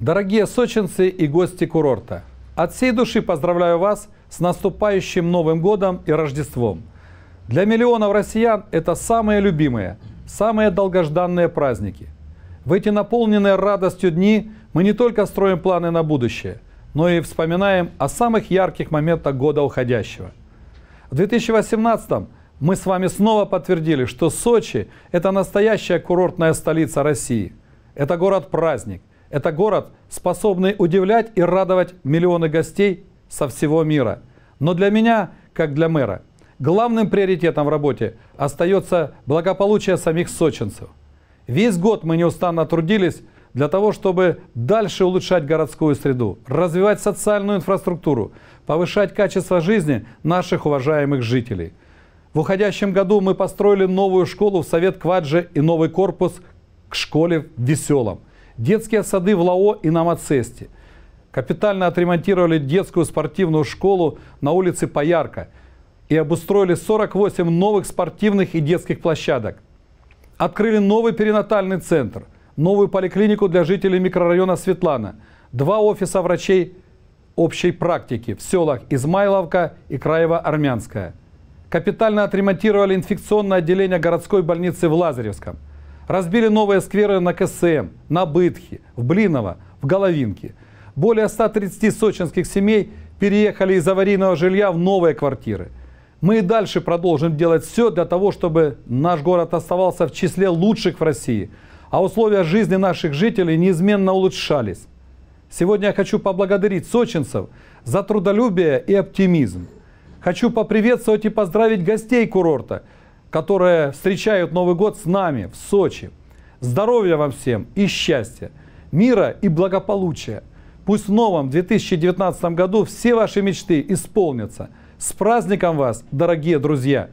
Дорогие сочинцы и гости курорта, от всей души поздравляю вас с наступающим Новым годом и Рождеством. Для миллионов россиян это самые любимые, самые долгожданные праздники. В эти наполненные радостью дни мы не только строим планы на будущее, но и вспоминаем о самых ярких моментах года уходящего. В 2018 м мы с вами снова подтвердили, что Сочи – это настоящая курортная столица России. Это город-праздник, это город, способный удивлять и радовать миллионы гостей со всего мира. Но для меня, как для мэра, главным приоритетом в работе остается благополучие самих сочинцев. Весь год мы неустанно трудились для того, чтобы дальше улучшать городскую среду, развивать социальную инфраструктуру, повышать качество жизни наших уважаемых жителей. В уходящем году мы построили новую школу в Совет Кваджи и новый корпус к школе в Веселом. Детские сады в Лао и на Мацесте. Капитально отремонтировали детскую спортивную школу на улице Поярка и обустроили 48 новых спортивных и детских площадок. Открыли новый перинатальный центр, новую поликлинику для жителей микрорайона Светлана, два офиса врачей общей практики в селах Измайловка и Краево-Армянская. Капитально отремонтировали инфекционное отделение городской больницы в Лазаревском – Разбили новые скверы на КСМ, на Бытхе, в Блиново, в Головинке. Более 130 сочинских семей переехали из аварийного жилья в новые квартиры. Мы и дальше продолжим делать все для того, чтобы наш город оставался в числе лучших в России, а условия жизни наших жителей неизменно улучшались. Сегодня я хочу поблагодарить сочинцев за трудолюбие и оптимизм. Хочу поприветствовать и поздравить гостей курорта – которые встречают Новый год с нами в Сочи. Здоровья вам всем и счастья, мира и благополучия. Пусть в новом 2019 году все ваши мечты исполнятся. С праздником вас, дорогие друзья!